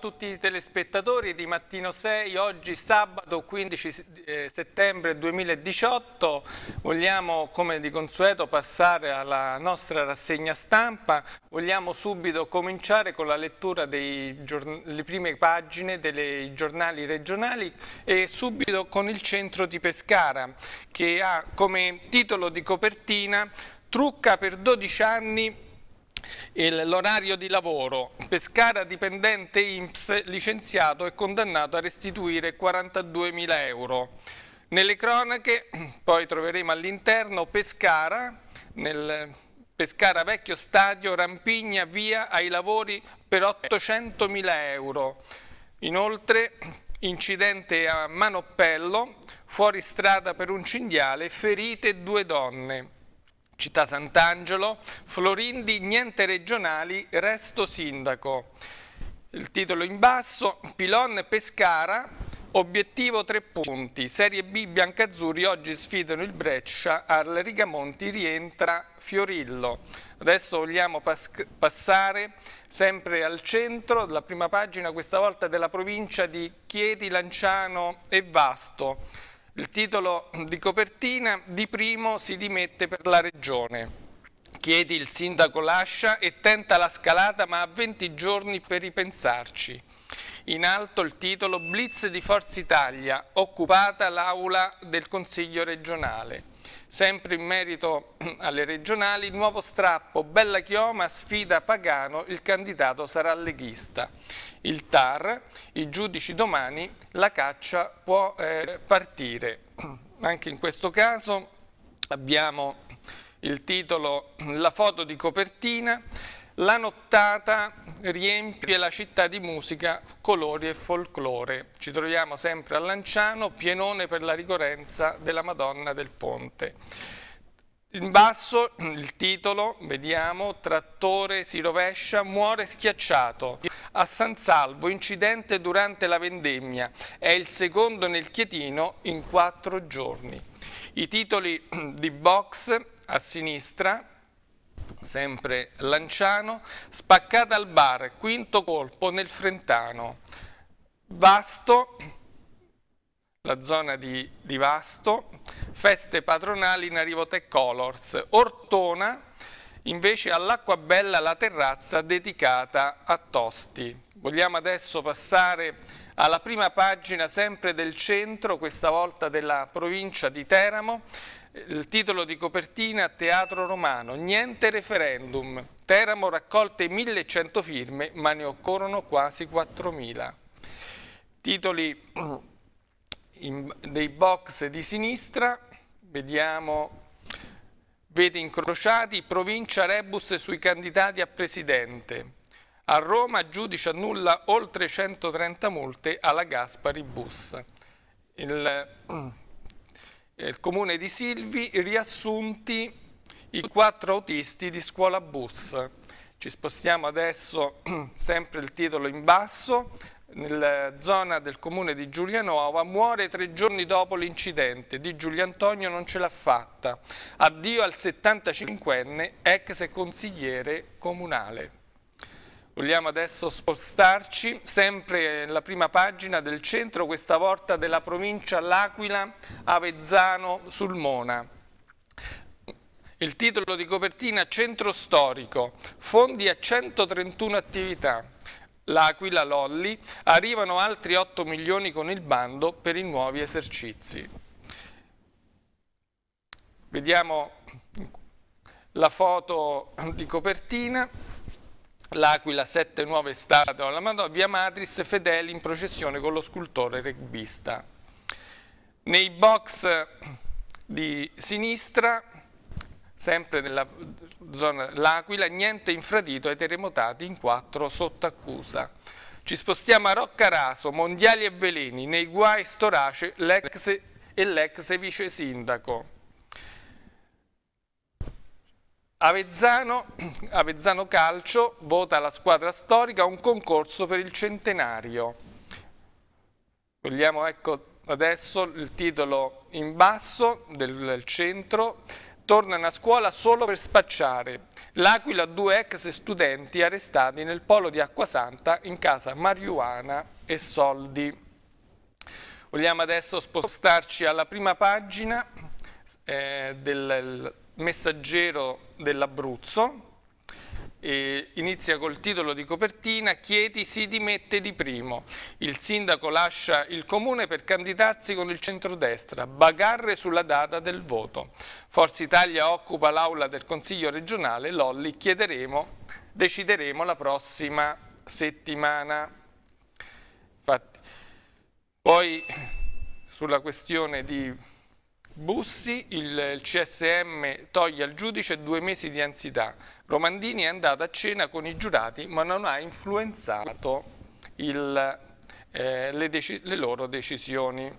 tutti i telespettatori di Mattino 6, oggi sabato 15 eh, settembre 2018 vogliamo come di consueto passare alla nostra rassegna stampa, vogliamo subito cominciare con la lettura delle prime pagine dei giornali regionali e subito con il centro di Pescara che ha come titolo di copertina Trucca per 12 anni l'orario di lavoro. Pescara dipendente INPS licenziato e condannato a restituire 42.000 euro. Nelle cronache poi troveremo all'interno Pescara, nel Pescara vecchio stadio Rampigna via ai lavori per 800.000 euro. Inoltre incidente a Manoppello, fuori strada per un cinghiale, ferite due donne. Città Sant'Angelo, Florindi niente regionali, resto sindaco. Il titolo in basso, Pilon Pescara, obiettivo tre punti. Serie B Biancazzurri oggi sfidano il Breccia, al Rigamonti rientra Fiorillo. Adesso vogliamo pas passare sempre al centro, la prima pagina questa volta della provincia di Chieti, Lanciano e Vasto. Il titolo di copertina, Di Primo si dimette per la Regione. Chiedi il sindaco lascia e tenta la scalata ma ha 20 giorni per ripensarci. In alto il titolo Blitz di Forza Italia, occupata l'aula del Consiglio regionale. Sempre in merito alle regionali, nuovo strappo, bella chioma, sfida Pagano, il candidato sarà leghista. Il TAR, i giudici domani, la caccia può eh, partire. Anche in questo caso abbiamo il titolo La foto di copertina, la nottata riempie la città di musica, colori e folklore. Ci troviamo sempre a Lanciano, pienone per la ricorrenza della Madonna del Ponte. In basso il titolo, vediamo, trattore si rovescia, muore schiacciato. A San Salvo, incidente durante la vendemmia, è il secondo nel Chietino in quattro giorni. I titoli di box a sinistra, Certo. sempre Lanciano, spaccata al bar, quinto colpo nel Frentano, Vasto, la zona di, di Vasto, feste patronali in arrivo Tech Colors, Ortona, invece all'acqua bella la terrazza dedicata a Tosti. Vogliamo adesso passare alla prima pagina sempre del centro, questa volta della provincia di Teramo, il titolo di copertina Teatro Romano, niente referendum. Teramo raccolte 1100 firme, ma ne occorrono quasi 4000. Titoli in, dei box di sinistra, vediamo vedi incrociati, provincia rebus sui candidati a presidente. A Roma giudice annulla oltre 130 multe alla Gaspari Bus. Il Eh, il comune di Silvi riassunti i quattro autisti di scuola bus. Ci spostiamo adesso sempre il titolo in basso, nella zona del comune di Giulianova, muore tre giorni dopo l'incidente, di Giulio Antonio non ce l'ha fatta, addio al 75enne ex consigliere comunale. Vogliamo adesso spostarci sempre nella prima pagina del centro, questa volta della provincia L'Aquila, Avezzano, Sulmona. Il titolo di copertina Centro Storico, fondi a 131 attività. L'Aquila, Lolli, arrivano altri 8 milioni con il bando per i nuovi esercizi. Vediamo la foto di copertina. L'Aquila sette nuove Stato alla Madonna, via Matris, fedeli in processione con lo scultore regbista. Nei box di sinistra, sempre nella zona L'Aquila, niente infradito ai terremotati in quattro sotto accusa. Ci spostiamo a Roccaraso, Mondiali e Veleni, nei guai Storace l'ex e l'ex vice sindaco. Avezzano, Avezzano Calcio vota la squadra storica un concorso per il centenario. Vogliamo ecco adesso il titolo in basso del, del centro tornano a scuola solo per spacciare. L'Aquila due ex studenti arrestati nel polo di Acquasanta in casa marijuana e soldi. Vogliamo adesso spostarci alla prima pagina eh, del messaggero dell'Abruzzo, inizia col titolo di copertina Chieti si dimette di primo. Il sindaco lascia il comune per candidarsi con il centrodestra. Bagarre sulla data del voto. Forza Italia occupa l'aula del Consiglio regionale. Lolli chiederemo, decideremo la prossima settimana. Infatti, poi sulla questione di Bussi, il, il CSM toglie al giudice due mesi di ansietà. Romandini è andato a cena con i giurati ma non ha influenzato il, eh, le, le loro decisioni.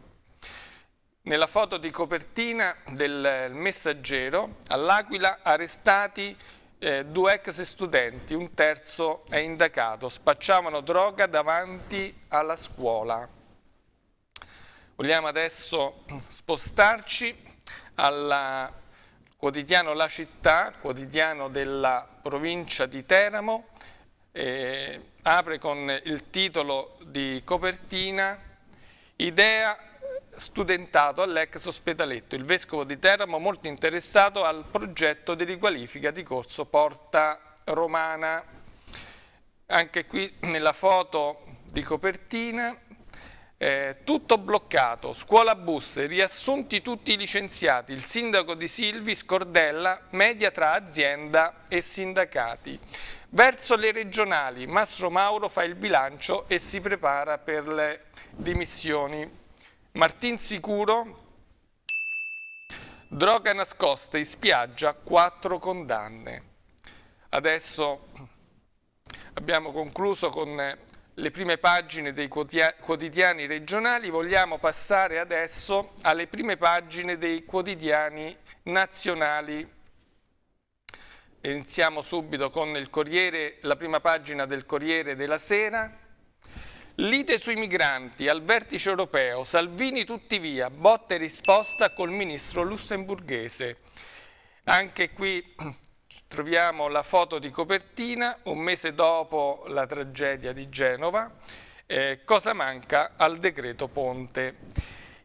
Nella foto di copertina del messaggero, all'Aquila arrestati eh, due ex studenti, un terzo è indagato, spacciavano droga davanti alla scuola. Vogliamo adesso spostarci al quotidiano La Città, quotidiano della provincia di Teramo, eh, apre con il titolo di copertina Idea studentato all'ex ospedaletto, il vescovo di Teramo molto interessato al progetto di riqualifica di corso Porta Romana. Anche qui nella foto di copertina eh, tutto bloccato, scuola bus, riassunti tutti i licenziati, il sindaco di Silvi scordella, media tra azienda e sindacati. Verso le regionali, Mastro Mauro fa il bilancio e si prepara per le dimissioni. Martin Sicuro, droga nascosta in spiaggia, quattro condanne. Adesso abbiamo concluso con le prime pagine dei quotidiani regionali, vogliamo passare adesso alle prime pagine dei quotidiani nazionali. Iniziamo subito con Corriere, la prima pagina del Corriere della Sera. Lite sui migranti al vertice europeo, Salvini tutti via, botte e risposta col ministro lussemburghese. Anche qui troviamo la foto di copertina un mese dopo la tragedia di Genova, eh, cosa manca al decreto Ponte.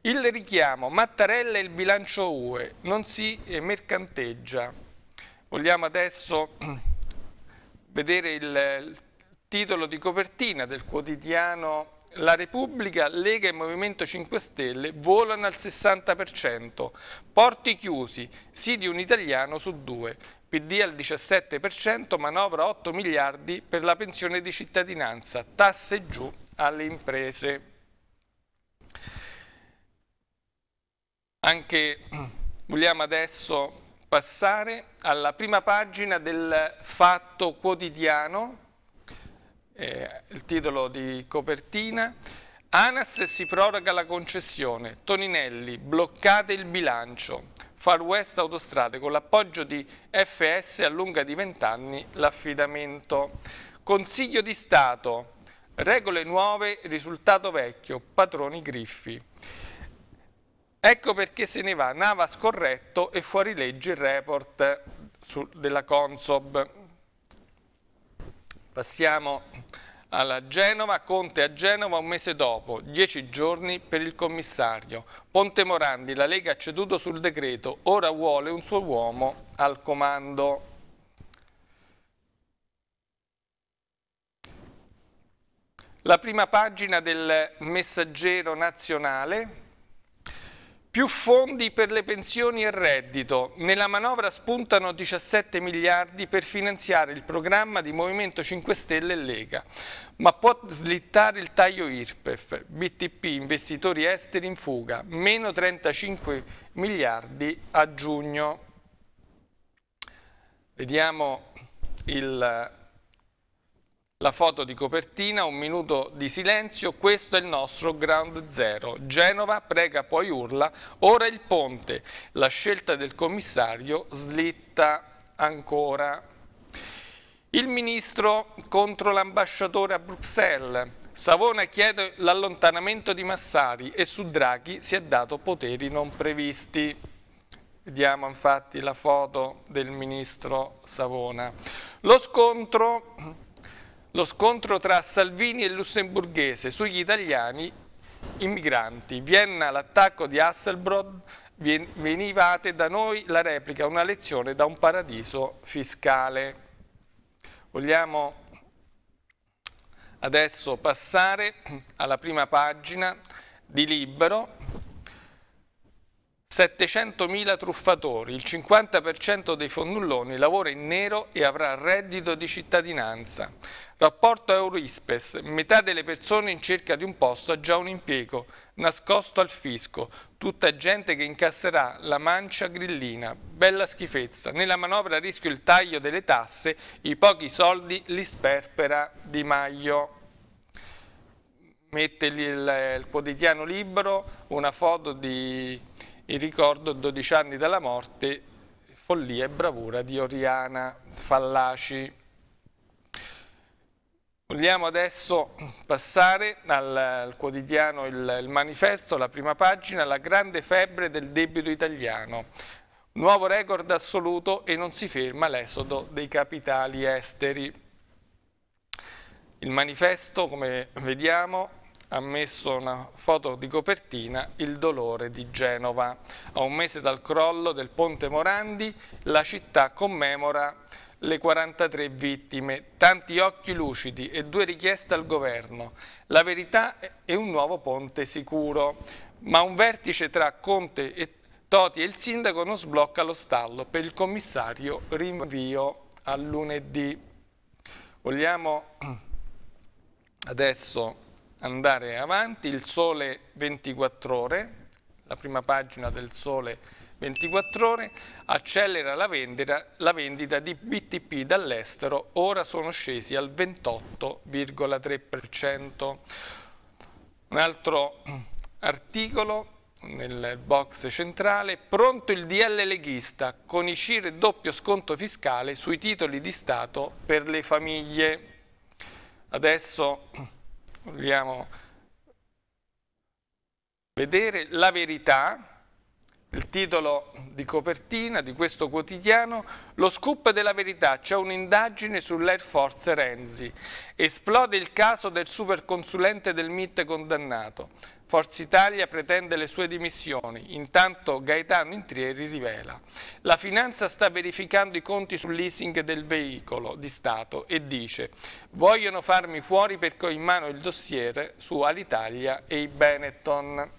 Il richiamo Mattarella e il bilancio UE non si eh, mercanteggia. Vogliamo adesso vedere il, il titolo di copertina del quotidiano la Repubblica, Lega e Movimento 5 Stelle volano al 60%, porti chiusi, sì di un italiano su due, PD al 17%, manovra 8 miliardi per la pensione di cittadinanza, tasse giù alle imprese. Anche vogliamo adesso passare alla prima pagina del Fatto Quotidiano eh, il titolo di copertina. ANAS si proroga la concessione, Toninelli bloccate il bilancio, Far West Autostrade con l'appoggio di FS allunga di 20 anni l'affidamento. Consiglio di Stato, regole nuove, risultato vecchio, patroni griffi. Ecco perché se ne va Nava scorretto e fuori legge il report su, della Consob. Passiamo alla Genova, Conte a Genova un mese dopo, dieci giorni per il commissario. Ponte Morandi, la Lega ha ceduto sul decreto, ora vuole un suo uomo al comando. La prima pagina del messaggero nazionale più fondi per le pensioni e reddito. Nella manovra spuntano 17 miliardi per finanziare il programma di Movimento 5 Stelle e Lega. Ma può slittare il taglio IRPEF, BTP, investitori esteri in fuga, meno 35 miliardi a giugno. Vediamo il la foto di copertina, un minuto di silenzio, questo è il nostro ground zero. Genova prega poi urla, ora il ponte. La scelta del commissario slitta ancora. Il ministro contro l'ambasciatore a Bruxelles. Savona chiede l'allontanamento di Massari e su Draghi si è dato poteri non previsti. Vediamo infatti la foto del ministro Savona. Lo scontro lo scontro tra Salvini e Lussemburghese sugli italiani immigranti. Vienna l'attacco di Hasselbrod, venivate da noi la replica, una lezione da un paradiso fiscale. Vogliamo adesso passare alla prima pagina di Libero 700.000 truffatori, il 50% dei fondulloni lavora in nero e avrà reddito di cittadinanza. Rapporto Eurispes, metà delle persone in cerca di un posto ha già un impiego, nascosto al fisco, tutta gente che incasserà la mancia grillina, bella schifezza. Nella manovra rischio il taglio delle tasse, i pochi soldi li sperpera Di Maio mette il, il, quotidiano libero una foto di il ricordo 12 anni dalla morte, follia e bravura di Oriana Fallaci. Vogliamo adesso passare al, al quotidiano il, il Manifesto, la prima pagina, la grande febbre del debito italiano. Nuovo record assoluto e non si ferma l'esodo dei capitali esteri. Il manifesto, come vediamo, ha messo una foto di copertina Il dolore di Genova. A un mese dal crollo del ponte Morandi la città commemora le 43 vittime, tanti occhi lucidi e due richieste al governo. La verità è un nuovo ponte sicuro, ma un vertice tra Conte e Toti e il sindaco non sblocca lo stallo per il commissario rinvio a lunedì. Vogliamo adesso andare avanti, il sole 24 ore, la prima pagina del sole 24 ore, accelera la vendita, la vendita di BTP dall'estero, ora sono scesi al 28,3%. Un altro articolo nel box centrale, pronto il DL leghista, con i CIR doppio sconto fiscale sui titoli di Stato per le famiglie. Adesso vogliamo vedere la verità, il titolo di copertina di questo quotidiano, lo scoop della verità, c'è un'indagine sull'Air Force Renzi, esplode il caso del superconsulente del MIT condannato, Forza Italia pretende le sue dimissioni, intanto Gaetano Intrieri rivela. La finanza sta verificando i conti sul leasing del veicolo di Stato e dice vogliono farmi fuori perché ho in mano il dossier su Alitalia e i Benetton.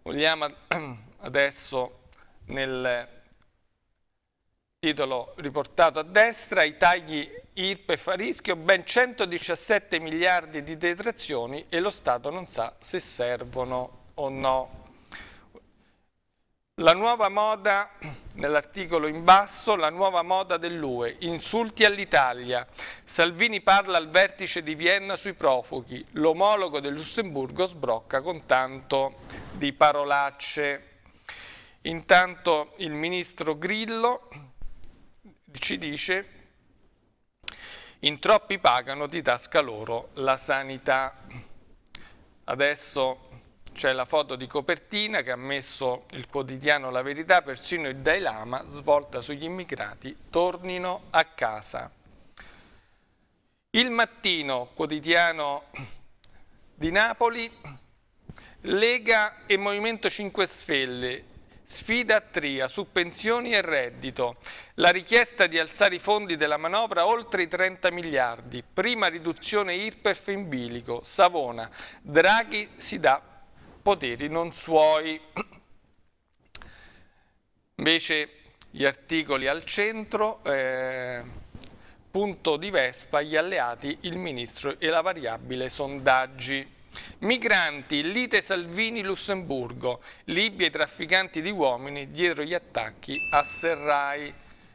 Vogliamo adesso nel titolo riportato a destra, i tagli IRPEF a rischio, ben 117 miliardi di detrazioni e lo Stato non sa se servono o no. La nuova moda, nell'articolo in basso, la nuova moda dell'UE, insulti all'Italia. Salvini parla al vertice di Vienna sui profughi, l'omologo del Lussemburgo sbrocca con tanto di parolacce. Intanto il ministro Grillo ci dice in troppi pagano di tasca loro la sanità. Adesso c'è la foto di copertina che ha messo il quotidiano La Verità, persino il Dai Lama, svolta sugli immigrati, tornino a casa. Il mattino, quotidiano di Napoli, Lega e Movimento 5 Stelle, Sfida a Tria su pensioni e reddito. La richiesta di alzare i fondi della manovra oltre i 30 miliardi. Prima riduzione IRPEF in bilico. Savona. Draghi si dà poteri non suoi. Invece gli articoli al centro, eh, punto di Vespa, gli alleati, il ministro e la variabile sondaggi. Migranti, lite Salvini-Lussemburgo, Libia i trafficanti di uomini dietro gli attacchi a Serrai.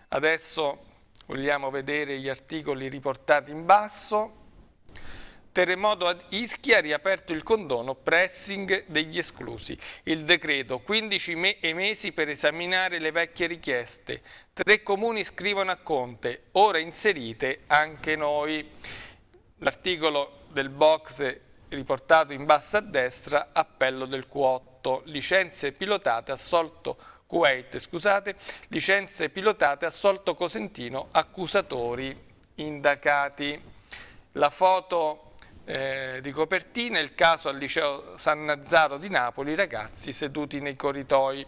Adesso vogliamo vedere gli articoli riportati in basso. Terremoto ad Ischia, riaperto il condono, pressing degli esclusi. Il decreto, 15 me mesi per esaminare le vecchie richieste. Tre comuni scrivono a Conte, ora inserite anche noi. L'articolo del box riportato in basso a destra, appello del Q8, licenze pilotate, assolto Kuwait, scusate, licenze pilotate, assolto Cosentino, accusatori indagati. La foto eh, di copertina, il caso al liceo San Nazzaro di Napoli, ragazzi seduti nei corridoi,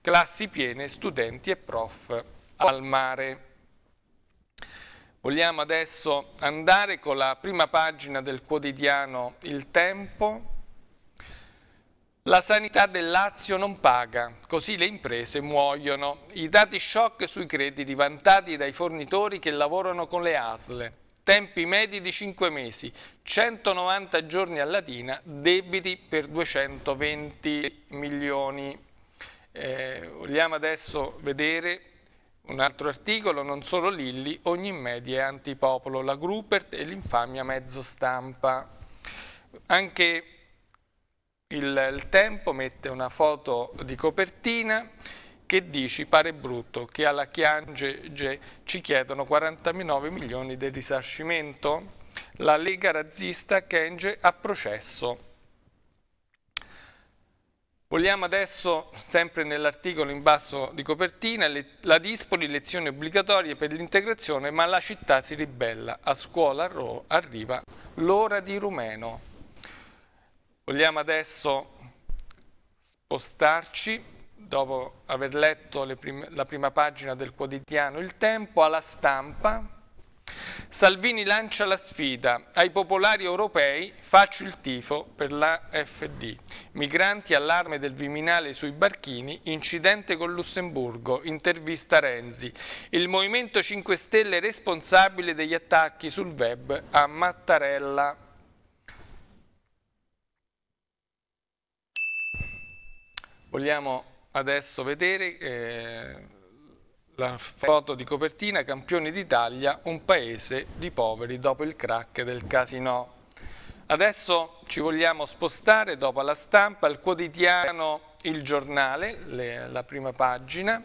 classi piene, studenti e prof al mare. Vogliamo adesso andare con la prima pagina del quotidiano Il Tempo. La sanità del Lazio non paga, così le imprese muoiono. I dati shock sui crediti vantati dai fornitori che lavorano con le ASLE. Tempi medi di 5 mesi, 190 giorni a Latina, debiti per 220 milioni. Eh, vogliamo adesso vedere un altro articolo, non solo Lilli, ogni media è antipopolo, la Grupert e l'infamia mezzo stampa. Anche il, il Tempo mette una foto di copertina che dici pare brutto che alla Chiange ci chiedono 49 milioni del risarcimento? La Lega razzista Kenge ha processo. Vogliamo adesso, sempre nell'articolo in basso di copertina, le, la Dispoli, lezioni obbligatorie per l'integrazione, ma la città si ribella. A scuola Ro, arriva l'ora di rumeno. Vogliamo adesso spostarci, dopo aver letto prime, la prima pagina del quotidiano Il Tempo, alla stampa, Salvini lancia la sfida ai popolari europei, faccio il tifo per l'AFD. Migranti allarme del Viminale sui barchini, incidente con Lussemburgo, intervista Renzi. Il Movimento 5 Stelle responsabile degli attacchi sul web a Mattarella. Vogliamo adesso vedere... Eh la foto di copertina Campioni d'Italia, un paese di poveri dopo il crack del casino. Adesso ci vogliamo spostare dopo la stampa, al quotidiano Il Giornale, le, la prima pagina.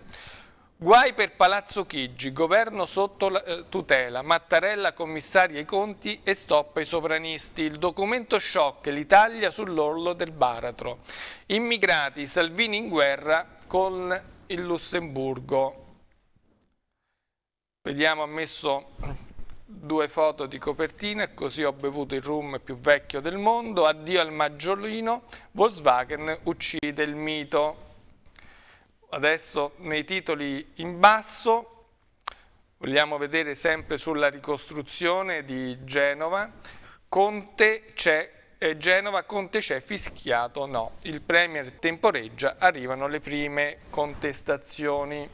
Guai per Palazzo Chigi, governo sotto la, eh, tutela, Mattarella commissaria i conti e stoppa i sovranisti. Il documento shock, l'Italia sull'orlo del baratro. Immigrati, Salvini in guerra con il Lussemburgo. Vediamo, ho messo due foto di copertina, così ho bevuto il rum più vecchio del mondo, addio al maggiolino, Volkswagen uccide il mito. Adesso nei titoli in basso vogliamo vedere sempre sulla ricostruzione di Genova, Conte c'è eh, Genova, Conte c'è fischiato no, il Premier temporeggia, arrivano le prime contestazioni.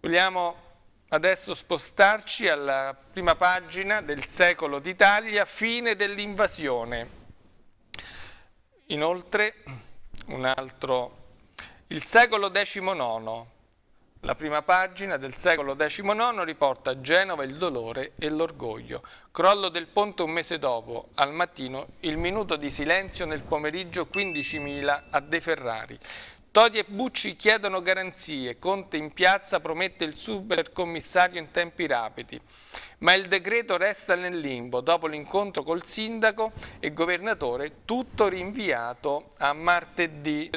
Vogliamo adesso spostarci alla prima pagina del secolo d'Italia, fine dell'invasione. Inoltre, un altro, il secolo XIX, la prima pagina del secolo XIX riporta Genova il dolore e l'orgoglio. Crollo del ponte un mese dopo, al mattino, il minuto di silenzio nel pomeriggio 15.000 a De Ferrari. Todi e Bucci chiedono garanzie, Conte in piazza promette il supercommissario in tempi rapidi, ma il decreto resta nel limbo, dopo l'incontro col sindaco e governatore tutto rinviato a martedì.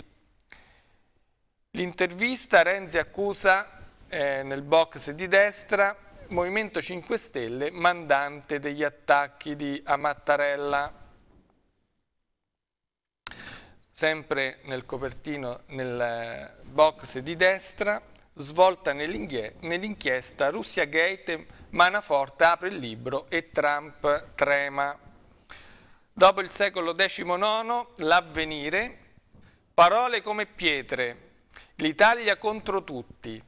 L'intervista Renzi accusa eh, nel box di destra Movimento 5 Stelle mandante degli attacchi di Amattarella sempre nel copertino, nel eh, box di destra, svolta nell'inchiesta Russia Gate, Manaforte apre il libro e Trump trema. Dopo il secolo XIX, l'avvenire, parole come pietre, l'Italia contro tutti,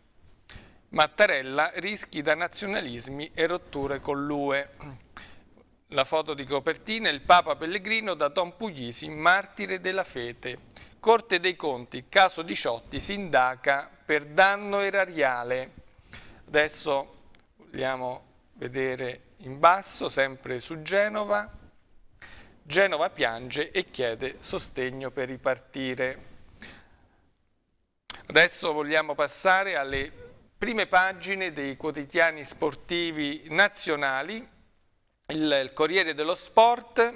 Mattarella rischi da nazionalismi e rotture con l'UE. La foto di copertina è Il Papa Pellegrino da Don Puglisi, martire della fede. Corte dei Conti, caso 18, si indaga per danno erariale. Adesso vogliamo vedere in basso, sempre su Genova. Genova piange e chiede sostegno per ripartire. Adesso vogliamo passare alle prime pagine dei quotidiani sportivi nazionali il, il Corriere dello Sport,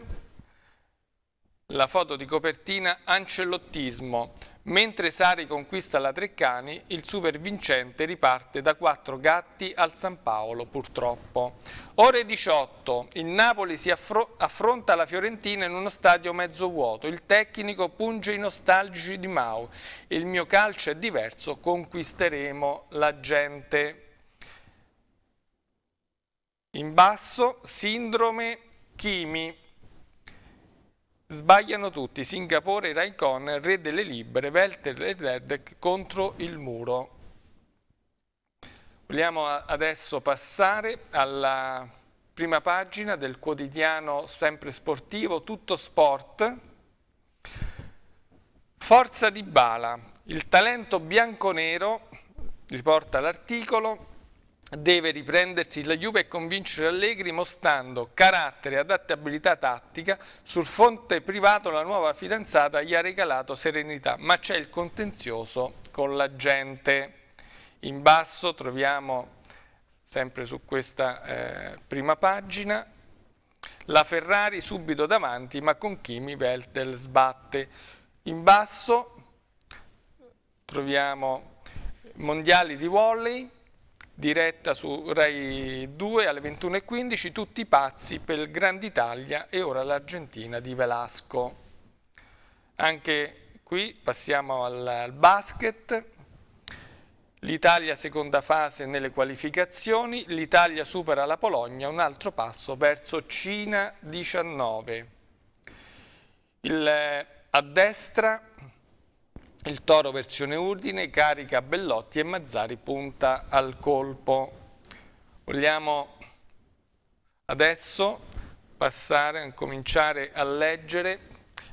la foto di copertina Ancellottismo. Mentre Sari conquista la Treccani, il super vincente riparte da quattro gatti al San Paolo, purtroppo. Ore 18, il Napoli si affro affronta la Fiorentina in uno stadio mezzo vuoto. Il tecnico punge i nostalgici di Mau. Il mio calcio è diverso, conquisteremo la gente. In basso, sindrome Kimi. Sbagliano tutti, Singapore, Raikon, Re delle Libere, Welter e Red contro il muro. Vogliamo adesso passare alla prima pagina del quotidiano sempre sportivo, tutto sport. Forza di Bala, il talento bianconero, riporta l'articolo, deve riprendersi la Juve e convincere Allegri mostrando carattere e adattabilità tattica. Sul fronte privato la nuova fidanzata gli ha regalato serenità, ma c'è il contenzioso con la gente. In basso troviamo, sempre su questa eh, prima pagina, la Ferrari subito davanti, ma con Kimi Veltel sbatte. In basso troviamo mondiali di volley, diretta su Rai 2 alle 21.15, tutti pazzi per Italia e ora l'Argentina di Velasco. Anche qui passiamo al, al basket, l'Italia seconda fase nelle qualificazioni, l'Italia supera la Polonia, un altro passo verso Cina 19. Il, eh, a destra il Toro versione Udine carica Bellotti e Mazzari punta al colpo. Vogliamo adesso passare, a cominciare a leggere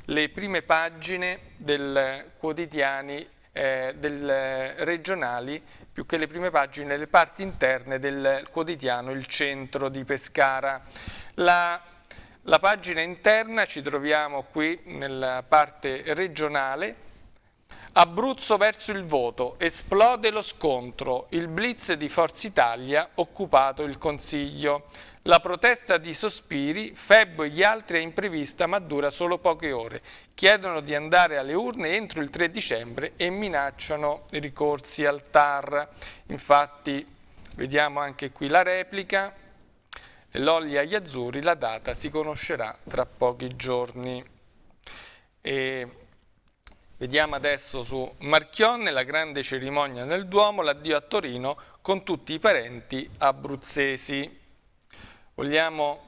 le prime pagine del quotidiani eh, del regionali, più che le prime pagine, le parti interne del quotidiano Il Centro di Pescara. La, la pagina interna ci troviamo qui nella parte regionale Abruzzo verso il voto, esplode lo scontro, il blitz di Forza Italia occupato il Consiglio. La protesta di Sospiri, Febbo e gli altri è imprevista ma dura solo poche ore. Chiedono di andare alle urne entro il 3 dicembre e minacciano ricorsi al TAR. Infatti, vediamo anche qui la replica. L'Olli agli Azzurri, la data si conoscerà tra pochi giorni. E Vediamo adesso su Marchionne la grande cerimonia nel Duomo, l'addio a Torino con tutti i parenti abruzzesi. Vogliamo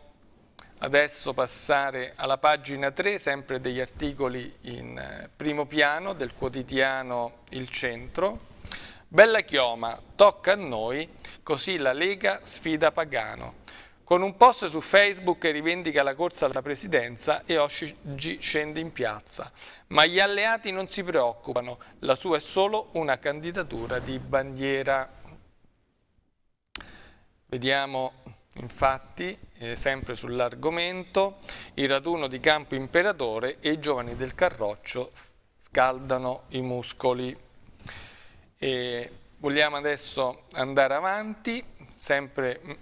adesso passare alla pagina 3, sempre degli articoli in eh, primo piano del quotidiano Il Centro. Bella chioma, tocca a noi, così la Lega sfida Pagano. Con un post su Facebook che rivendica la corsa alla presidenza e oggi scende in piazza. Ma gli alleati non si preoccupano, la sua è solo una candidatura di bandiera. Vediamo infatti, eh, sempre sull'argomento, il raduno di Campo Imperatore e i giovani del Carroccio scaldano i muscoli. E vogliamo adesso andare avanti, sempre mm,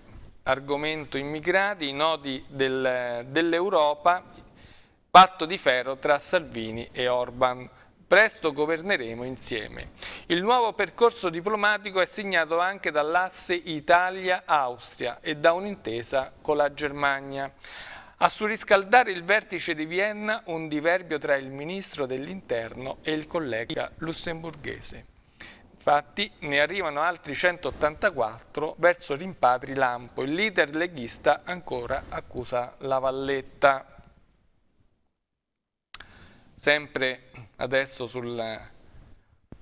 argomento immigrati, i nodi del, dell'Europa, patto di ferro tra Salvini e Orban. Presto governeremo insieme. Il nuovo percorso diplomatico è segnato anche dall'asse Italia-Austria e da un'intesa con la Germania. A surriscaldare il vertice di Vienna un diverbio tra il ministro dell'interno e il collega lussemburghese infatti ne arrivano altri 184 verso rimpatri Lampo. Il leader leghista ancora accusa la Valletta. Sempre adesso sul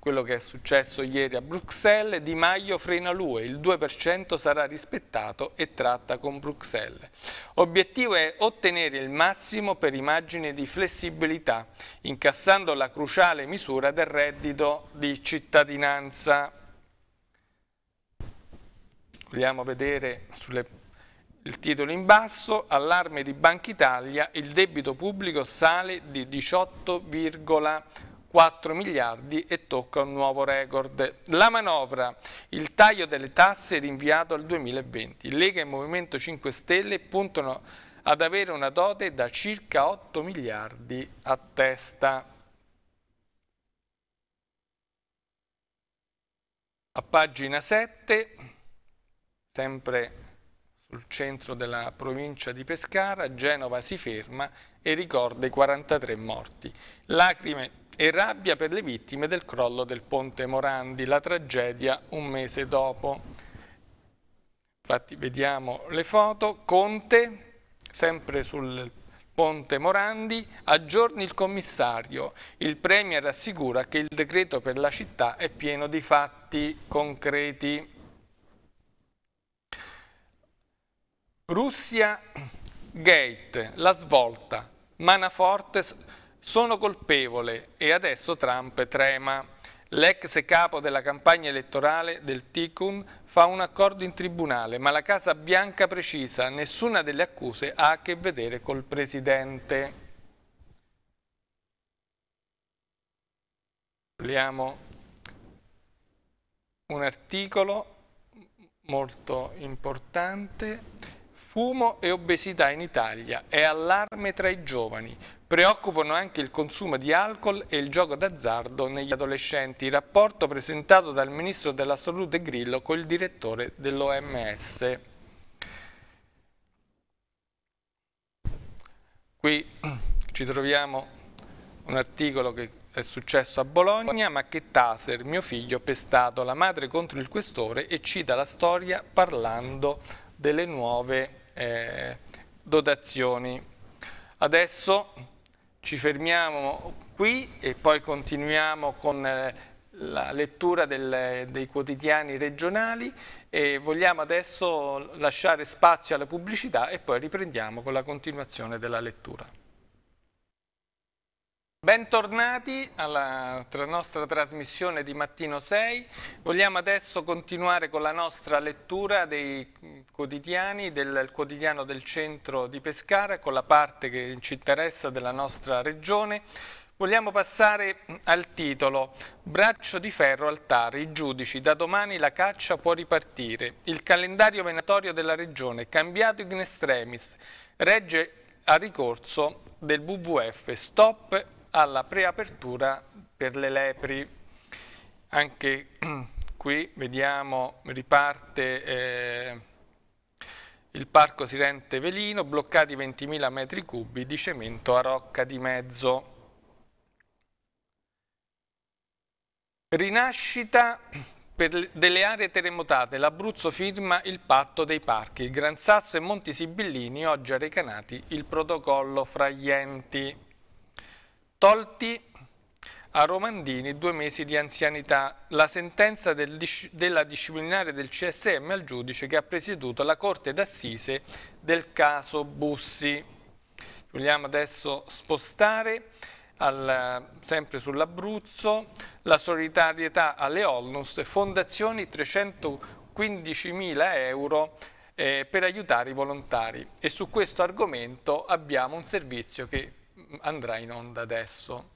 quello che è successo ieri a Bruxelles, Di Maio frena l'UE, il 2% sarà rispettato e tratta con Bruxelles. Obiettivo è ottenere il massimo per immagine di flessibilità, incassando la cruciale misura del reddito di cittadinanza. Vogliamo vedere sulle il titolo in basso, allarme di Banca Italia, il debito pubblico sale di 18,1%. 4 miliardi e tocca un nuovo record. La manovra, il taglio delle tasse rinviato al 2020. Lega e Movimento 5 Stelle puntano ad avere una dote da circa 8 miliardi a testa. A pagina 7, sempre sul centro della provincia di Pescara, Genova si ferma e ricorda i 43 morti. Lacrime e rabbia per le vittime del crollo del ponte Morandi, la tragedia un mese dopo. Infatti vediamo le foto. Conte, sempre sul Ponte Morandi, aggiorni il commissario. Il Premier assicura che il decreto per la città è pieno di fatti concreti. Russia Gate, la svolta, Manaforte sono colpevole e adesso Trump trema. L'ex capo della campagna elettorale del Ticun fa un accordo in tribunale, ma la Casa Bianca precisa nessuna delle accuse ha a che vedere col presidente. Parliamo un articolo molto importante Fumo e obesità in Italia è allarme tra i giovani. Preoccupano anche il consumo di alcol e il gioco d'azzardo negli adolescenti, rapporto presentato dal Ministro della Salute Grillo con il direttore dell'OMS. Qui ci troviamo un articolo che è successo a Bologna, ma che Taser, mio figlio, pestato la madre contro il questore e cita la storia parlando delle nuove eh, dotazioni. Adesso ci fermiamo qui e poi continuiamo con eh, la lettura del, dei quotidiani regionali e vogliamo adesso lasciare spazio alla pubblicità e poi riprendiamo con la continuazione della lettura. Bentornati alla nostra trasmissione di Mattino 6. Vogliamo adesso continuare con la nostra lettura dei quotidiani, del quotidiano del centro di Pescara, con la parte che ci interessa della nostra regione. Vogliamo passare al titolo Braccio di ferro al TAR, i giudici, da domani la caccia può ripartire. Il calendario venatorio della regione, cambiato in extremis, regge a ricorso del WWF, stop alla preapertura per le lepri. Anche qui vediamo riparte eh, il parco Sirente Velino, bloccati 20.000 metri cubi di cemento a rocca di mezzo. Rinascita per delle aree terremotate, l'Abruzzo firma il patto dei parchi, Gran Sasso e Monti Sibillini oggi arecanati il protocollo fra gli enti. Tolti a Romandini due mesi di anzianità, la sentenza del, della disciplinare del CSM al giudice che ha presieduto la Corte d'Assise del caso Bussi. Vogliamo adesso spostare al, sempre sull'Abruzzo la solidarietà alle Olnus fondazioni 315.000 euro eh, per aiutare i volontari e su questo argomento abbiamo un servizio che andrà in onda adesso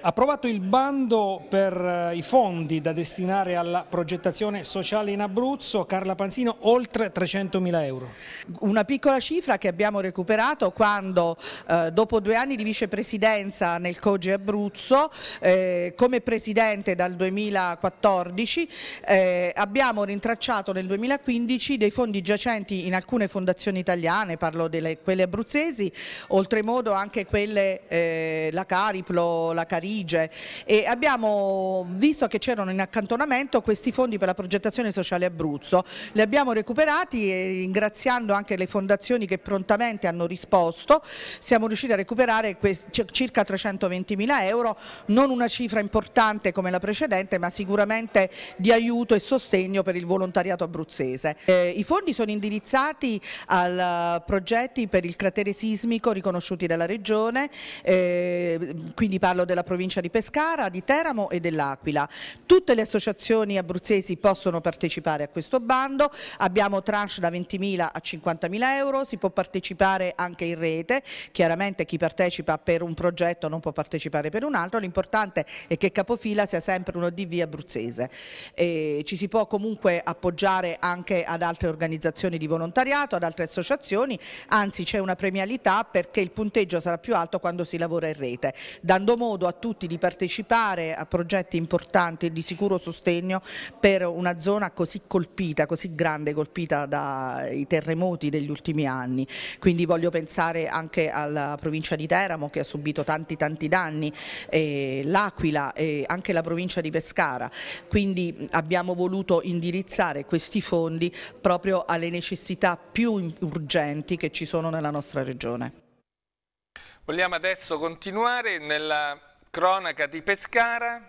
Approvato il bando per eh, i fondi da destinare alla progettazione sociale in Abruzzo, Carla Panzino, oltre 300.000 euro. Una piccola cifra che abbiamo recuperato quando eh, dopo due anni di vicepresidenza nel COGE Abruzzo, eh, come presidente dal 2014, eh, abbiamo rintracciato nel 2015 dei fondi giacenti in alcune fondazioni italiane, parlo di quelle abruzzesi, oltremodo anche quelle, eh, la Cariplo, la Cariplo, Parige e abbiamo visto che c'erano in accantonamento questi fondi per la progettazione sociale Abruzzo. Li abbiamo recuperati e ringraziando anche le fondazioni che prontamente hanno risposto, siamo riusciti a recuperare circa 320 mila euro, non una cifra importante come la precedente ma sicuramente di aiuto e sostegno per il volontariato abruzzese. Eh, I fondi sono indirizzati a progetti per il cratere sismico riconosciuti dalla Regione, eh, quindi parlo della provincia provincia di Pescara, di Teramo e dell'Aquila. Tutte le associazioni abruzzesi possono partecipare a questo bando, abbiamo tranche da 20.000 a 50.000 euro, si può partecipare anche in rete, chiaramente chi partecipa per un progetto non può partecipare per un altro, l'importante è che capofila sia sempre un ODV abruzzese. E ci si può comunque appoggiare anche ad altre organizzazioni di volontariato, ad altre associazioni, anzi c'è una premialità perché il punteggio sarà più alto quando si lavora in rete, dando modo a tutti tutti di partecipare a progetti importanti e di sicuro sostegno per una zona così colpita, così grande, colpita dai terremoti degli ultimi anni. Quindi voglio pensare anche alla provincia di Teramo che ha subito tanti tanti danni, eh, l'Aquila e anche la provincia di Pescara. Quindi abbiamo voluto indirizzare questi fondi proprio alle necessità più urgenti che ci sono nella nostra regione. Vogliamo adesso continuare nella Cronaca di Pescara,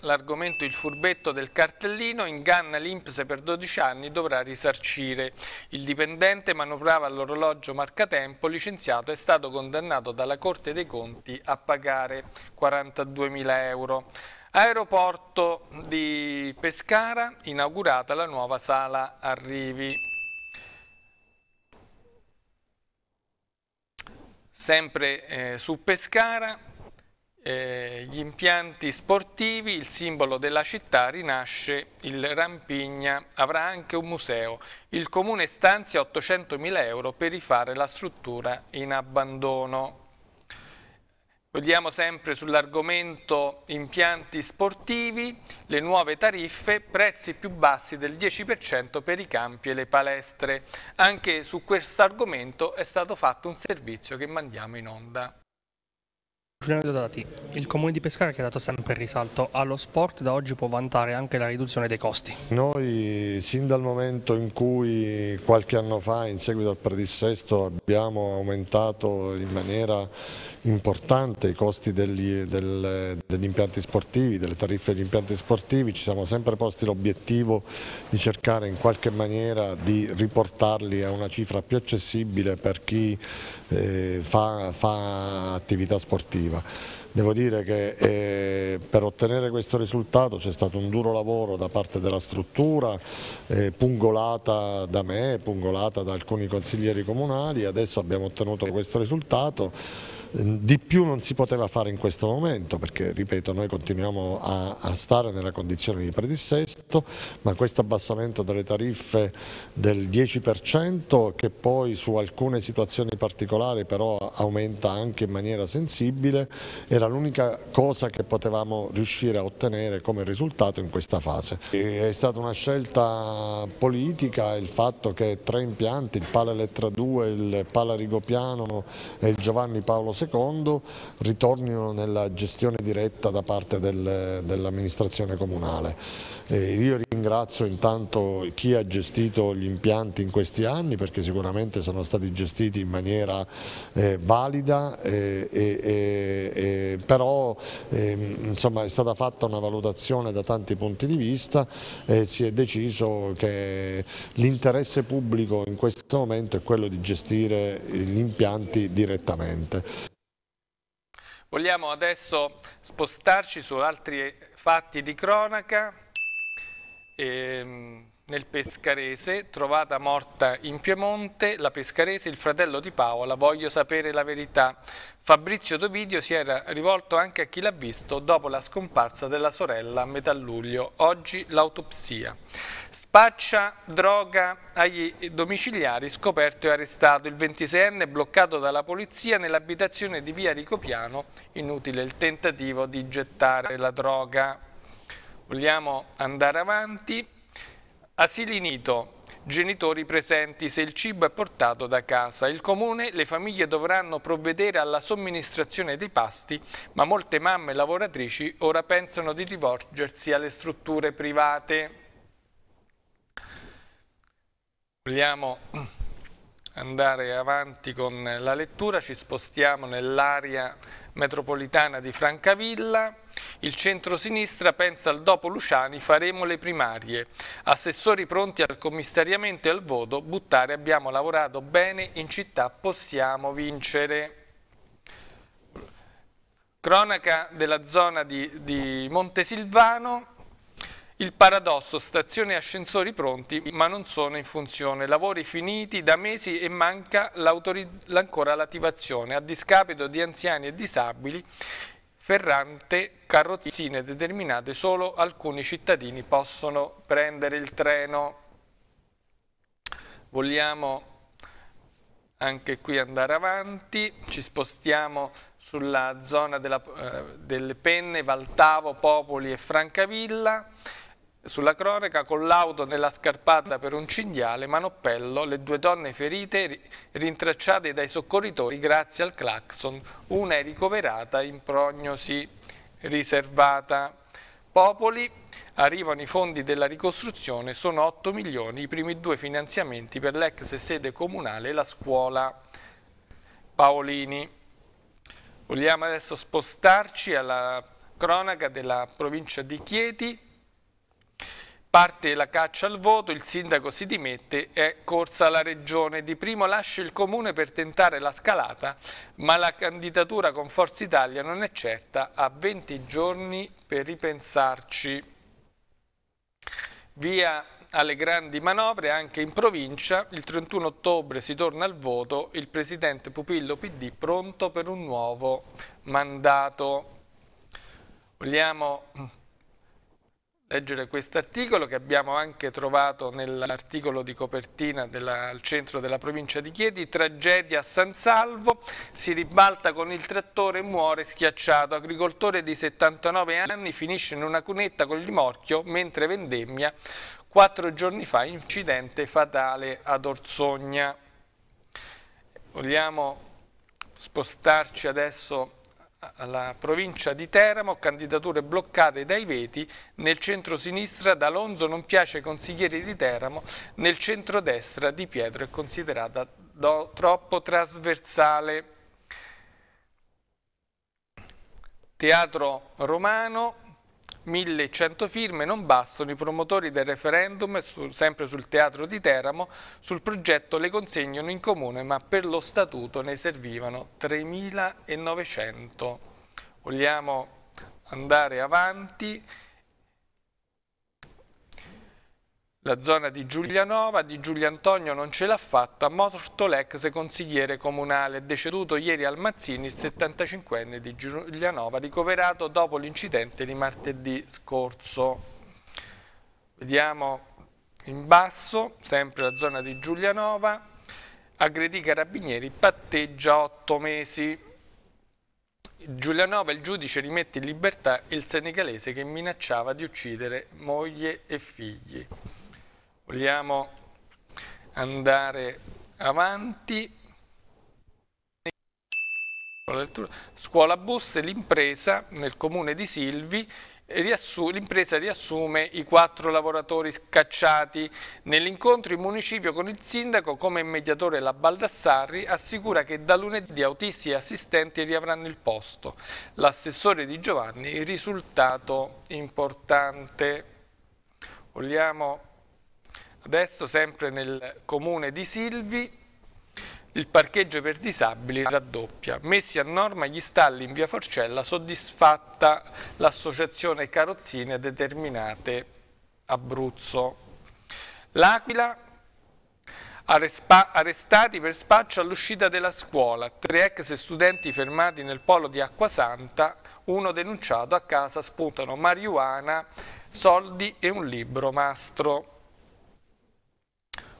l'argomento il furbetto del cartellino inganna l'Inps per 12 anni dovrà risarcire il dipendente manovrava l'orologio marcatempo licenziato è stato condannato dalla Corte dei Conti a pagare 42.000 euro aeroporto di Pescara inaugurata la nuova sala arrivi sempre eh, su Pescara eh, gli impianti sportivi, il simbolo della città rinasce, il Rampigna avrà anche un museo. Il comune stanzia 800.000 euro per rifare la struttura in abbandono. Vogliamo sempre sull'argomento impianti sportivi, le nuove tariffe, prezzi più bassi del 10% per i campi e le palestre. Anche su questo argomento è stato fatto un servizio che mandiamo in onda. Giuliano Dodati, il Comune di Pescara che ha dato sempre risalto allo sport da oggi può vantare anche la riduzione dei costi. Noi sin dal momento in cui qualche anno fa in seguito al predissesto abbiamo aumentato in maniera importante i costi degli, del, degli impianti sportivi, delle tariffe degli impianti sportivi, ci siamo sempre posti l'obiettivo di cercare in qualche maniera di riportarli a una cifra più accessibile per chi eh, fa, fa, attività sportiva. Devo dire che eh, per ottenere questo risultato c'è stato un duro lavoro da parte della struttura, eh, pungolata da me, pungolata da alcuni consiglieri comunali, adesso abbiamo ottenuto questo risultato. Ehm, di più non si poteva fare in questo momento perché, ripeto, noi continuiamo a, a stare nella condizione di predissesto, ma questo abbassamento delle tariffe del 10% che poi su alcune situazioni particolari però aumenta anche in maniera sensibile era l'unica cosa che potevamo riuscire a ottenere come risultato in questa fase. È stata una scelta politica il fatto che tre impianti, il Pala Elettra 2, il Pala Rigopiano e il Giovanni Paolo II secondo ritornino nella gestione diretta da parte del, dell'amministrazione comunale. Eh, io ringrazio intanto chi ha gestito gli impianti in questi anni perché sicuramente sono stati gestiti in maniera eh, valida, eh, però ehm, insomma, è stata fatta una valutazione da tanti punti di vista e si è deciso che l'interesse pubblico in questo momento è quello di gestire gli impianti direttamente. Vogliamo adesso spostarci su altri fatti di cronaca. Ehm, nel Pescarese, trovata morta in Piemonte, la Pescarese, il fratello di Paola, voglio sapere la verità. Fabrizio Dovidio si era rivolto anche a chi l'ha visto dopo la scomparsa della sorella a metà luglio, oggi l'autopsia. Spaccia droga ai domiciliari, scoperto e arrestato. Il 26enne bloccato dalla polizia nell'abitazione di via Ricopiano, inutile il tentativo di gettare la droga. Vogliamo andare avanti. Asili Nito, genitori presenti se il cibo è portato da casa. Il comune, le famiglie dovranno provvedere alla somministrazione dei pasti, ma molte mamme lavoratrici ora pensano di rivolgersi alle strutture private. Vogliamo andare avanti con la lettura, ci spostiamo nell'area metropolitana di Francavilla. Il centro-sinistra pensa al dopo Luciani faremo le primarie. Assessori pronti al commissariamento e al voto, buttare abbiamo lavorato bene, in città possiamo vincere. Cronaca della zona di, di Montesilvano, il paradosso, stazioni e ascensori pronti, ma non sono in funzione. Lavori finiti da mesi e manca ancora l'attivazione, a discapito di anziani e disabili, ferrante carrozzine determinate, solo alcuni cittadini possono prendere il treno. Vogliamo anche qui andare avanti, ci spostiamo sulla zona della, eh, delle Penne, Valtavo, Popoli e Francavilla sulla cronaca, con l'auto nella scarpata per un cinghiale, Manoppello, le due donne ferite rintracciate dai soccorritori grazie al clacson, una è ricoverata in prognosi riservata. Popoli, arrivano i fondi della ricostruzione, sono 8 milioni i primi due finanziamenti per l'ex sede comunale e la scuola Paolini. Vogliamo adesso spostarci alla cronaca della provincia di Chieti, Parte la caccia al voto, il sindaco si dimette, è corsa la regione. Di primo lascia il comune per tentare la scalata, ma la candidatura con Forza Italia non è certa, ha 20 giorni per ripensarci. Via alle grandi manovre anche in provincia, il 31 ottobre si torna al voto, il presidente Pupillo PD pronto per un nuovo mandato. Vogliamo leggere questo articolo che abbiamo anche trovato nell'articolo di copertina della, al centro della provincia di Chieti, tragedia a San Salvo, si ribalta con il trattore, muore schiacciato, agricoltore di 79 anni finisce in una cunetta con il rimorchio mentre vendemmia, quattro giorni fa incidente fatale ad Orsogna. Vogliamo spostarci adesso alla provincia di Teramo, candidature bloccate dai veti, nel centro-sinistra D'Alonso non piace ai consiglieri di Teramo, nel centro-destra Di Pietro è considerata troppo trasversale. Teatro romano, 1100 firme non bastano i promotori del referendum, sempre sul teatro di Teramo, sul progetto le consegnano in comune ma per lo statuto ne servivano 3900. Vogliamo andare avanti La zona di Giulianova, di Giulio Antonio non ce l'ha fatta, morto l'ex consigliere comunale, deceduto ieri al Mazzini il 75enne di Giulianova, ricoverato dopo l'incidente di martedì scorso. Vediamo in basso, sempre la zona di Giulianova, aggredì carabinieri, patteggia 8 mesi. Giulianova, il giudice, rimette in libertà il senegalese che minacciava di uccidere moglie e figli. Vogliamo andare avanti. Scuola Busse, l'impresa nel comune di Silvi l'impresa riassume i quattro lavoratori scacciati. Nell'incontro in municipio con il sindaco, come mediatore la Baldassarri, assicura che da lunedì autisti e assistenti riavranno il posto. L'assessore di Giovanni, risultato importante. Vogliamo Adesso sempre nel comune di Silvi il parcheggio per disabili raddoppia. Messi a norma gli stalli in via Forcella, soddisfatta l'associazione carrozzine determinate Abruzzo. L'Aquila arrestati per spaccio all'uscita della scuola, tre ex studenti fermati nel polo di Acquasanta, uno denunciato a casa spuntano marijuana, soldi e un libro mastro.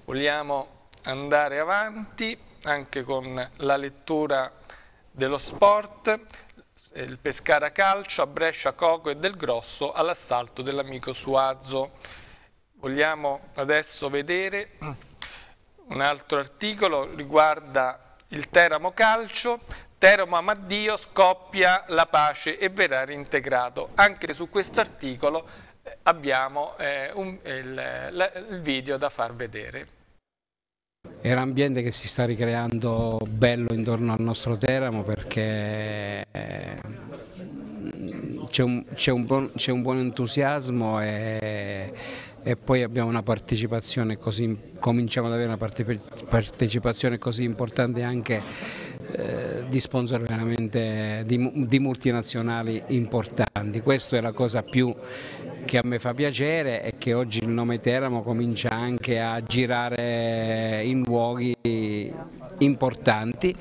Vogliamo andare avanti anche con la lettura dello sport, eh, il Pescara Calcio, a Brescia Coco e Del Grosso all'assalto dell'amico Suazo. Vogliamo adesso vedere un altro articolo, riguarda il Teramo Calcio, Teramo Amaddio scoppia la pace e verrà reintegrato. Anche su questo articolo abbiamo eh, un, il, il video da far vedere. È un ambiente che si sta ricreando bello intorno al nostro Teramo perché eh, c'è un, un, buon, un, buon, entusiasmo e, e, poi abbiamo una partecipazione così, cominciamo ad avere una partecipazione così importante anche eh, di sponsor veramente di, di multinazionali importanti. Questa è la cosa più che a me fa piacere e che oggi il nome Teramo comincia anche a girare in luoghi importanti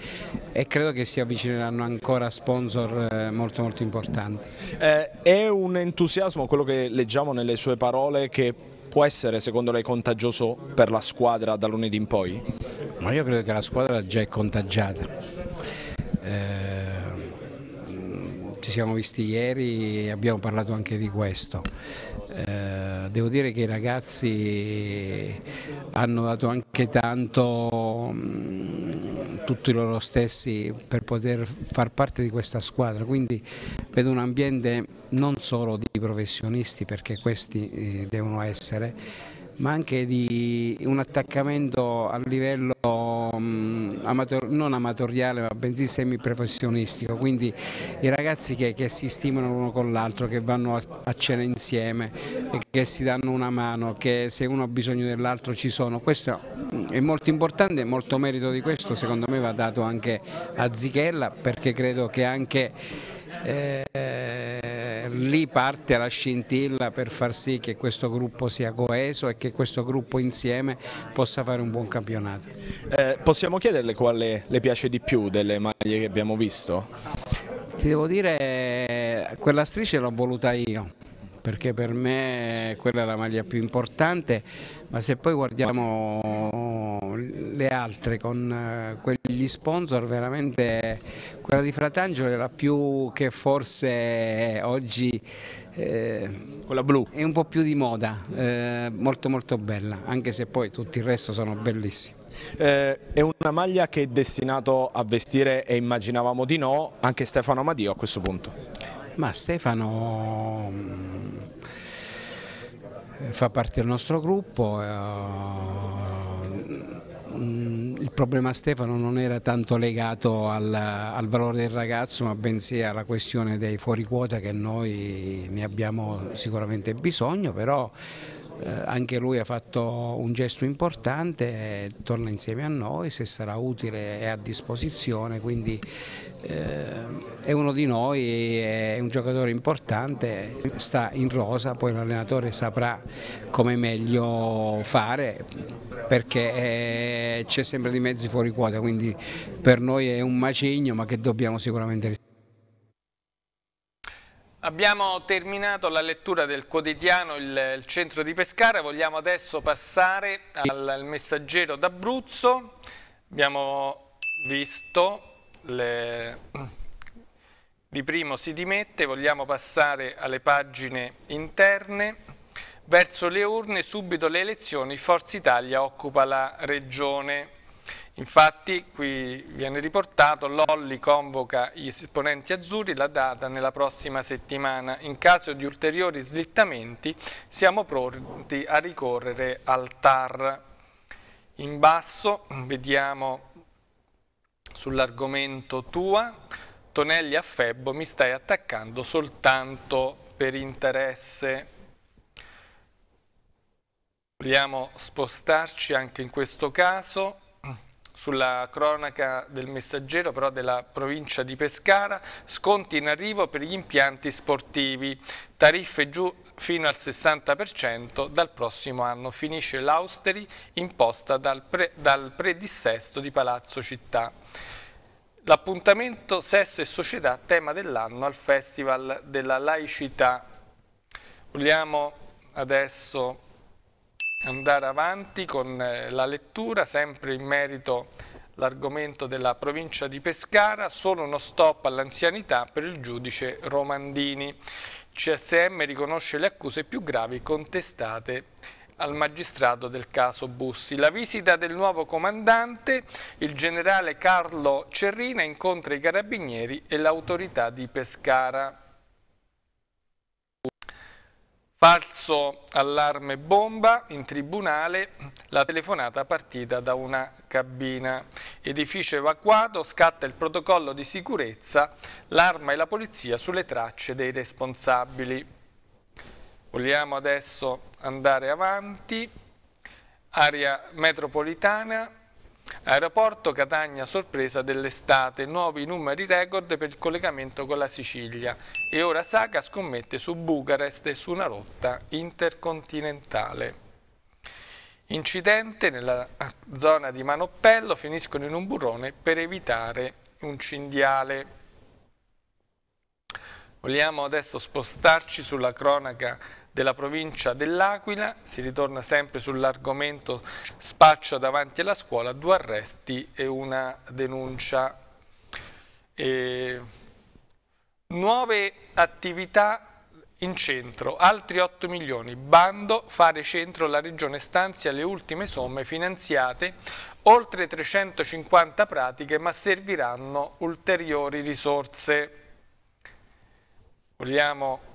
e credo che si avvicineranno ancora sponsor eh, molto molto importanti. Eh, è un entusiasmo quello che leggiamo nelle sue parole che può essere secondo lei contagioso per la squadra da lunedì in poi? Ma io credo che la squadra già è contagiata. Eh siamo visti ieri e abbiamo parlato anche di questo. Eh, devo dire che i ragazzi hanno dato anche tanto mm, tutti loro stessi per poter far parte di questa squadra, quindi vedo un ambiente non solo di professionisti perché questi eh, devono essere, ma anche di un attaccamento a livello mm, amator non amatoriale ma bensì semiprofessionistico, quindi i ragazzi che, che si stimano l'uno con l'altro, che vanno a, a, cena insieme, che si danno una mano, che se uno ha bisogno dell'altro ci sono, questo è molto importante e molto merito di questo secondo me va dato anche a Zichella perché credo che anche... Eh, lì parte la scintilla per far sì che questo gruppo sia coeso e che questo gruppo insieme possa fare un buon campionato. Eh, possiamo chiederle quale le piace di più delle maglie che abbiamo visto? Ti devo dire, quella striscia l'ho voluta io, perché per me quella è la maglia più importante ma se poi guardiamo le altre con eh, quegli sponsor veramente quella di Fratangelo era più che forse oggi eh, quella blu è un po' più di moda eh, molto molto bella anche se poi tutto il resto sono bellissimi eh, è una maglia che è destinato a vestire e immaginavamo di no anche Stefano Amadio a questo punto ma Stefano fa parte del nostro gruppo. Eh, il problema Stefano non era tanto legato al, al valore del ragazzo ma bensì alla questione dei fuori quota che noi ne abbiamo sicuramente bisogno, però eh, anche lui ha fatto un gesto importante, eh, torna insieme a noi, se sarà utile è a disposizione, quindi eh, è uno di noi, è un giocatore importante, sta in rosa, poi l'allenatore saprà come meglio fare perché c'è sempre di mezzi fuori quota, quindi per noi è un macigno ma che dobbiamo sicuramente rispondere. Abbiamo terminato la lettura del quotidiano il, il centro di Pescara, vogliamo adesso passare al, al messaggero d'Abruzzo. Abbiamo visto le... di primo si dimette, vogliamo passare alle pagine interne. Verso le urne, subito le elezioni, Forza Italia occupa la regione. Infatti, qui viene riportato, Lolli convoca gli esponenti azzurri la data nella prossima settimana. In caso di ulteriori slittamenti siamo pronti a ricorrere al TAR. In basso vediamo sull'argomento tua, Tonelli a Febbo mi stai attaccando soltanto per interesse. Vogliamo spostarci anche in questo caso sulla cronaca del messaggero però della provincia di Pescara, sconti in arrivo per gli impianti sportivi, tariffe giù fino al 60% dal prossimo anno, finisce l'austeri imposta dal, pre, dal predissesto di Palazzo Città. L'appuntamento Sesso e Società, tema dell'anno al Festival della Laicità. Vogliamo adesso andare avanti con eh, la lettura, sempre in merito all'argomento della provincia di Pescara, solo uno stop all'anzianità per il giudice Romandini. CSM riconosce le accuse più gravi contestate al magistrato del caso Bussi. La visita del nuovo comandante, il generale Carlo Cerrina incontra i carabinieri e l'autorità di Pescara. Falso allarme bomba in tribunale, la telefonata partita da una cabina. Edificio evacuato, scatta il protocollo di sicurezza, l'arma e la polizia sulle tracce dei responsabili. Vogliamo adesso andare avanti. Area metropolitana, Aeroporto Catania sorpresa dell'estate, nuovi numeri record per il collegamento con la Sicilia e ora Saga scommette su Bucarest su una rotta intercontinentale. Incidente nella zona di Manoppello, finiscono in un burrone per evitare un cinghiale. Vogliamo adesso spostarci sulla cronaca della provincia dell'Aquila, si ritorna sempre sull'argomento spaccio davanti alla scuola, due arresti e una denuncia. E... Nuove attività in centro, altri 8 milioni, bando, fare centro, la regione stanzia le ultime somme finanziate, oltre 350 pratiche ma serviranno ulteriori risorse. Vogliamo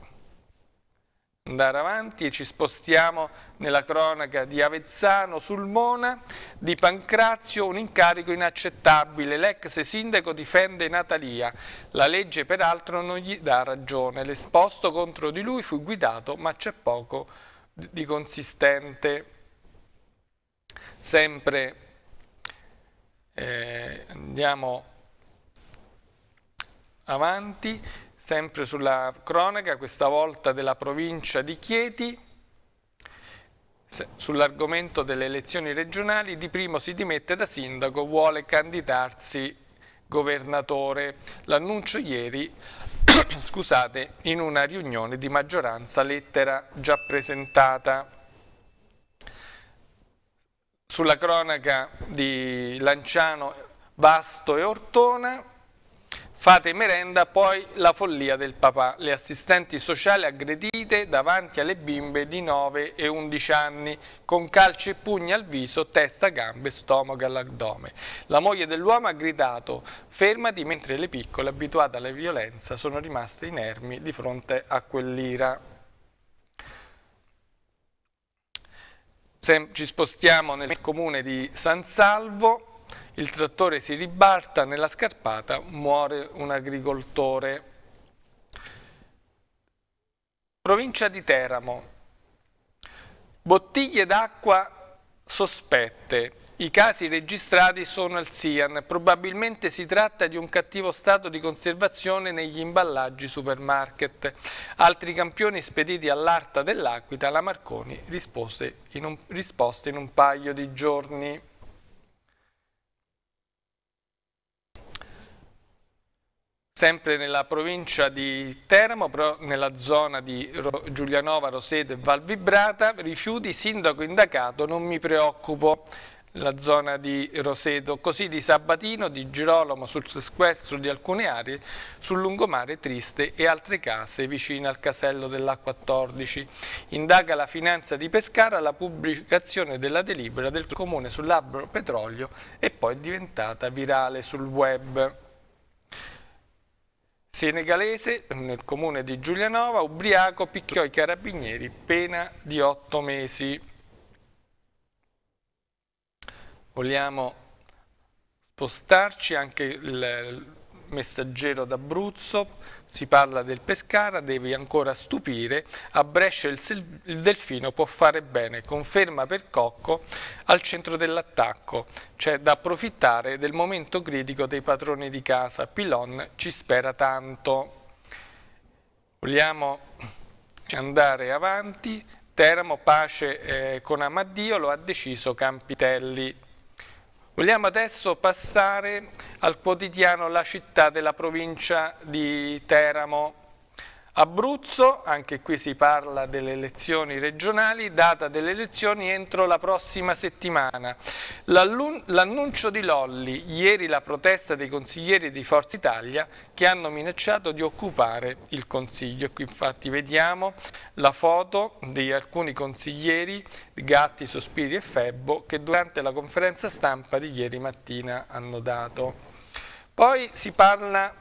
andare avanti e ci spostiamo nella cronaca di Avezzano sul Mona di Pancrazio un incarico inaccettabile l'ex sindaco difende Natalia la legge peraltro non gli dà ragione l'esposto contro di lui fu guidato ma c'è poco di consistente sempre eh, andiamo avanti sempre sulla cronaca, questa volta della provincia di Chieti, sull'argomento delle elezioni regionali, Di Primo si dimette da sindaco, vuole candidarsi governatore. L'annuncio ieri, scusate, in una riunione di maggioranza, lettera già presentata. Sulla cronaca di Lanciano, Vasto e Ortona, Fate merenda, poi la follia del papà. Le assistenti sociali aggredite davanti alle bimbe di 9 e 11 anni, con calci e pugni al viso, testa, gambe, stomaco e all'addome. La moglie dell'uomo ha gridato fermati, mentre le piccole, abituate alla violenza, sono rimaste inermi di fronte a quell'ira. Ci spostiamo nel comune di San Salvo il trattore si ribalta, nella scarpata muore un agricoltore. Provincia di Teramo. Bottiglie d'acqua sospette. I casi registrati sono al SIAN, probabilmente si tratta di un cattivo stato di conservazione negli imballaggi supermarket. Altri campioni spediti all'Arta dell'Aquita, la Marconi rispose in un, risposte in un paio di giorni. sempre nella provincia di Teramo, però nella zona di Giulianova, Roseto e Valvibrata, rifiuti, sindaco indagato, non mi preoccupo la zona di Roseto, così di Sabatino, di Girolamo, sul sequestro di alcune aree, sul lungomare Triste e altre case vicine al casello dell'A14. Indaga la finanza di Pescara la pubblicazione della delibera del comune sull'abbro petrolio e poi è diventata virale sul web. Senegalese, nel comune di Giulianova, ubriaco picchiò i carabinieri, pena di otto mesi. Vogliamo spostarci anche il messaggero d'Abruzzo, si parla del Pescara, devi ancora stupire, a Brescia il, il Delfino può fare bene, conferma per Cocco al centro dell'attacco, c'è da approfittare del momento critico dei padroni di casa, Pilon ci spera tanto. Vogliamo andare avanti, Teramo pace eh, con Amaddio, lo ha deciso Campitelli. Vogliamo adesso passare al quotidiano La città della provincia di Teramo, Abruzzo, anche qui si parla delle elezioni regionali, data delle elezioni entro la prossima settimana. L'annuncio di Lolli, ieri la protesta dei consiglieri di Forza Italia che hanno minacciato di occupare il Consiglio. Qui infatti vediamo la foto di alcuni consiglieri, Gatti, Sospiri e Febbo, che durante la conferenza stampa di ieri mattina hanno dato. Poi si parla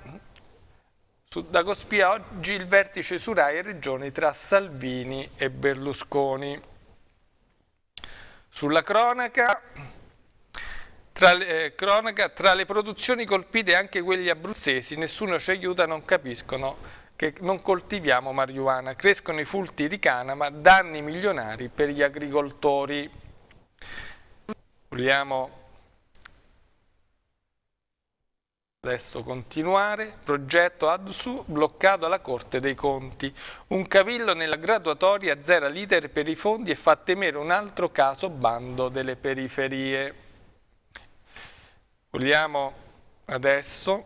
su Dacospia oggi il vertice su Rai e Regioni tra Salvini e Berlusconi. Sulla cronaca tra, le, eh, cronaca, tra le produzioni colpite anche quelli abruzzesi, nessuno ci aiuta, non capiscono che non coltiviamo marijuana, crescono i fulti di canama, danni milionari per gli agricoltori. Vogliamo Adesso continuare, progetto ADSU bloccato alla Corte dei Conti. Un cavillo nella graduatoria azzera leader per i fondi e fa temere un altro caso bando delle periferie. Vogliamo adesso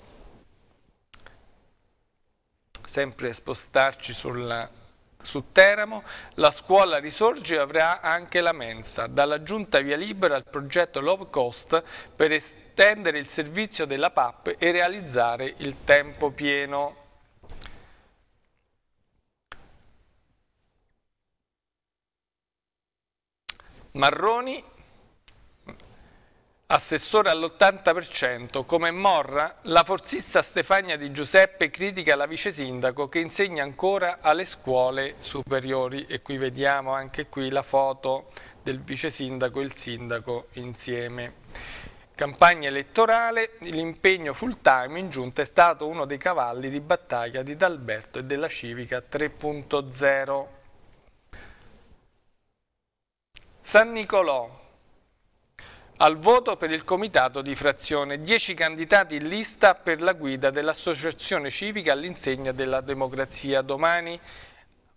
sempre spostarci sulla su Teramo, la scuola risorge e avrà anche la mensa. Dalla giunta via libera al progetto Low Cost per estendere tendere il servizio della PAP e realizzare il tempo pieno. Marroni, assessore all'80%, come Morra, la forzista Stefania Di Giuseppe critica la vice sindaco che insegna ancora alle scuole superiori e qui vediamo anche qui la foto del vice sindaco e il sindaco insieme campagna elettorale, l'impegno full time in giunta è stato uno dei cavalli di battaglia di D'Alberto e della Civica 3.0. San Nicolò, al voto per il comitato di frazione, 10 candidati in lista per la guida dell'associazione civica all'insegna della democrazia. Domani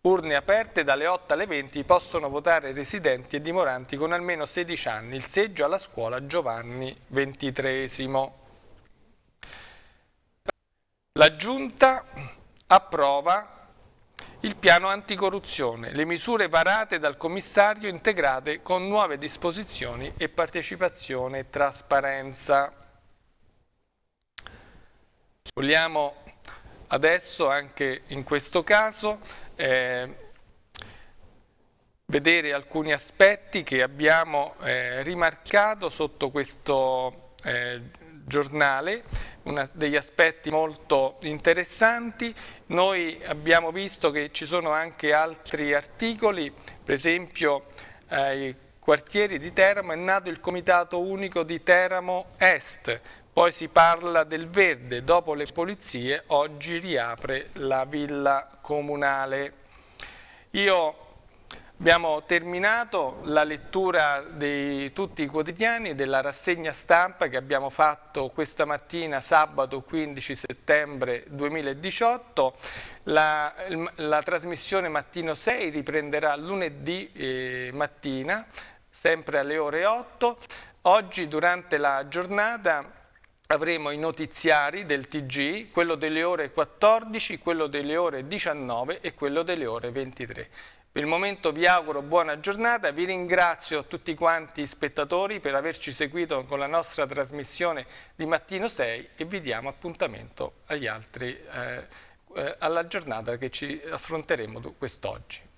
Urne aperte dalle 8 alle 20 possono votare residenti e dimoranti con almeno 16 anni. Il seggio alla scuola Giovanni XXIII. La Giunta approva il piano anticorruzione, le misure varate dal commissario integrate con nuove disposizioni e partecipazione e trasparenza. Vogliamo adesso anche in questo caso eh, vedere alcuni aspetti che abbiamo eh, rimarcato sotto questo eh, giornale, una, degli aspetti molto interessanti. Noi abbiamo visto che ci sono anche altri articoli, per esempio ai quartieri di Teramo è nato il Comitato Unico di Teramo Est, poi si parla del verde, dopo le polizie oggi riapre la villa comunale. Io abbiamo terminato la lettura di tutti i quotidiani della rassegna stampa che abbiamo fatto questa mattina sabato 15 settembre 2018. La, la trasmissione mattino 6 riprenderà lunedì eh, mattina sempre alle ore 8. Oggi durante la giornata avremo i notiziari del TG, quello delle ore 14, quello delle ore 19 e quello delle ore 23. Per il momento vi auguro buona giornata, vi ringrazio tutti quanti spettatori per averci seguito con la nostra trasmissione di mattino 6 e vi diamo appuntamento agli altri, eh, eh, alla giornata che ci affronteremo quest'oggi.